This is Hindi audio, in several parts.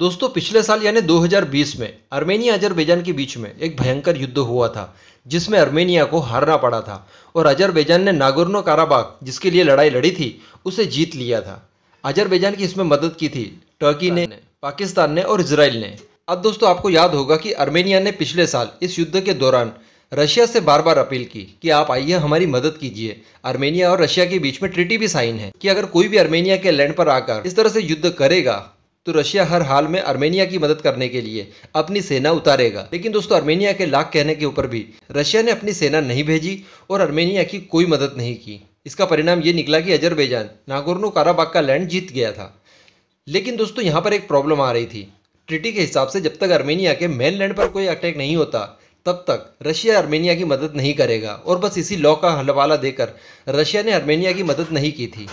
दोस्तों पिछले साल यानी 2020 में अर्मेनिया अजरबैजान के बीच में एक भयंकर युद्ध हुआ था जिसमें अर्मेनिया को हारना पड़ा था और अजरबैजान ने नागोर्नो काराबाग जिसके लिए लड़ाई लड़ी थी उसे जीत लिया था अजरबैजान की इसमें मदद की थी टर्की ने पाकिस्तान ने और इसराइल ने अब दोस्तों आपको याद होगा कि अर्मेनिया ने पिछले साल इस युद्ध के दौरान रशिया से बार बार अपील की कि आप आइए हमारी मदद कीजिए अर्मेनिया और रशिया के बीच में ट्रिटी भी साइन है कि अगर कोई भी अर्मेनिया के लैंड पर आकर इस तरह से युद्ध करेगा तो रशिया हर हाल में आर्मेनिया की मदद करने के लिए अपनी सेना उतारेगा लेकिन दोस्तों आर्मेनिया के लाख कहने के ऊपर भी रशिया ने अपनी सेना नहीं भेजी और आर्मेनिया की कोई मदद नहीं की इसका परिणाम ये निकला कि अजरबैजान नागोर्नो काराबाग का लैंड जीत गया था लेकिन दोस्तों यहाँ पर एक प्रॉब्लम आ रही थी ट्रिटी के हिसाब से जब तक आर्मेनिया के मेन लैंड पर कोई अटैक नहीं होता तब तक रशिया आर्मेनिया की मदद नहीं करेगा और बस इसी लॉ का हलवाला देकर रशिया ने आर्मेनिया की मदद नहीं की थी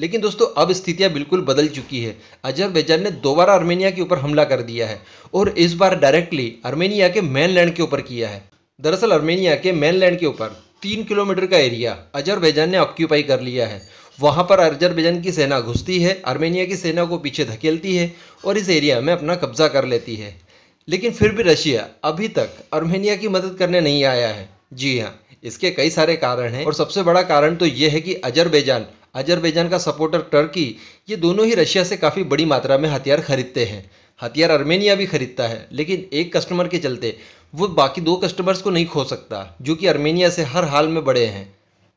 लेकिन दोस्तों अब स्थितियां बिल्कुल बदल चुकी है अजरबैजान ने दोबारा आर्मेनिया के ऊपर हमला कर दिया है और इस बार डायरेक्टली आर्मेनिया के मेनलैंड के ऊपर किया है दरअसल आर्मेनिया के मेनलैंड के ऊपर तीन किलोमीटर का एरिया अजरबैजान ने ऑक्यूपाई कर लिया है वहां पर अजरबैजान की सेना घुसती है आर्मेनिया की सेना को पीछे धकेलती है और इस एरिया में अपना कब्जा कर लेती है लेकिन फिर भी रशिया अभी तक आर्मेनिया की मदद करने नहीं आया है जी हाँ इसके कई सारे कारण हैं और सबसे बड़ा कारण तो यह है कि अजरबैजान अजरबैजान का सपोर्टर टर्की ये दोनों ही रशिया से काफ़ी बड़ी मात्रा में हथियार खरीदते हैं हथियार अर्मेनिया भी खरीदता है लेकिन एक कस्टमर के चलते वो बाकी दो कस्टमर्स को नहीं खो सकता जो कि अर्मेनिया से हर हाल में बड़े हैं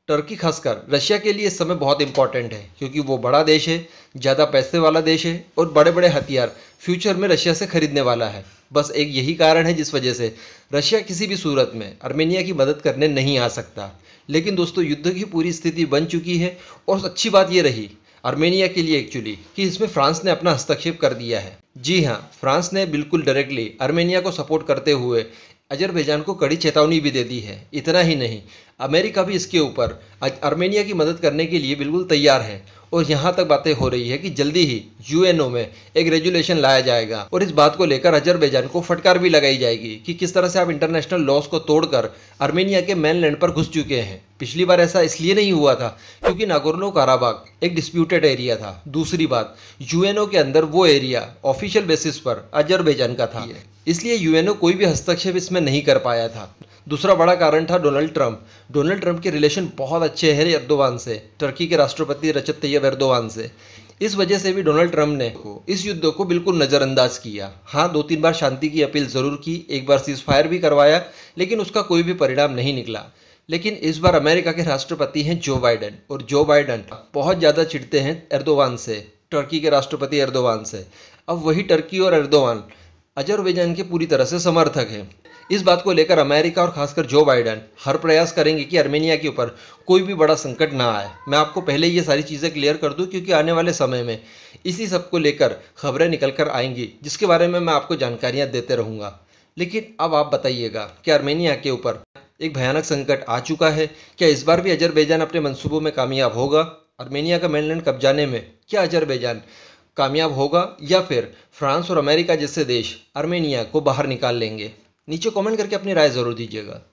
टर्की खासकर रशिया के लिए इस समय बहुत इंपॉर्टेंट है क्योंकि वो बड़ा देश है ज़्यादा पैसे वाला देश है और बड़े बड़े हथियार फ्यूचर में रशिया से खरीदने वाला है बस एक यही कारण है जिस वजह से रशिया किसी भी सूरत में आर्मेनिया की मदद करने नहीं आ सकता लेकिन दोस्तों युद्ध की पूरी स्थिति बन चुकी है और अच्छी बात ये रही आर्मेनिया के लिए एक्चुअली कि इसमें फ्रांस ने अपना हस्तक्षेप कर दिया है जी हाँ फ्रांस ने बिल्कुल डायरेक्टली आर्मेनिया को सपोर्ट करते हुए अजरबैजान को कड़ी चेतावनी भी दे दी है इतना ही नहीं अमेरिका भी इसके ऊपर अर्मेनिया की मदद करने के लिए बिल्कुल तैयार है और यहाँ तक बातें हो रही है कि जल्दी ही यूएनओ में एक रेजुलेशन लाया जाएगा और इस बात को लेकर अजरबैजान को फटकार भी लगाई जाएगी कि किस तरह से आप इंटरनेशनल लॉस को तोड़कर आर्मेनिया के मेनलैंड पर घुस चुके हैं पिछली बार ऐसा इसलिए नहीं हुआ था क्योंकि नागोर्नो काराबाग एक डिस्प्यूटेड एरिया था दूसरी बात यूएनओ के अंदर वो एरिया ऑफिशियल बेसिस पर अजरबैजान का था इसलिए यूएनओ कोई भी हस्तक्षेप इसमें नहीं कर पाया था दूसरा बड़ा कारण था डोनाल्ड ट्रंप डोनाल्ड ट्रंप के रिलेशन बहुत अच्छे हैं एर्दोवान से टर्की के राष्ट्रपति रचत तैयब एर्दोवान से इस वजह से भी डोनाल्ड ट्रंप ने इस युद्ध को बिल्कुल नज़रअंदाज किया हाँ दो तीन बार शांति की अपील ज़रूर की एक बार सीज फायर भी करवाया लेकिन उसका कोई भी परिणाम नहीं निकला लेकिन इस बार अमेरिका के राष्ट्रपति हैं जो बाइडन और जो बाइडन बहुत ज़्यादा चिढ़ते हैं एर्दोवान से टर्की के राष्ट्रपति एर्दोवान से अब वही टर्की और एर्दोवान अजरबैजान के पूरी तरह से समर्थक हैं इस बात को लेकर अमेरिका और खासकर जो बाइडन हर प्रयास करेंगे कि अर्मेनिया के ऊपर कोई भी बड़ा संकट ना आए मैं आपको पहले ये सारी चीज़ें क्लियर कर दूं क्योंकि आने वाले समय में इसी सब को लेकर खबरें निकल कर आएंगी जिसके बारे में मैं आपको जानकारियाँ देते रहूँगा लेकिन अब आप बताइएगा कि आर्मेनिया के ऊपर एक भयानक संकट आ चुका है क्या इस बार भी अजरबैजान अपने मंसूबों में कामयाब होगा आर्मेनिया का मेनलैंड कब जाने में क्या अजरबैजान कामयाब होगा या फिर फ्रांस और अमेरिका जैसे देश आर्मेनिया को बाहर निकाल लेंगे नीचे कमेंट करके अपनी राय ज़रूर दीजिएगा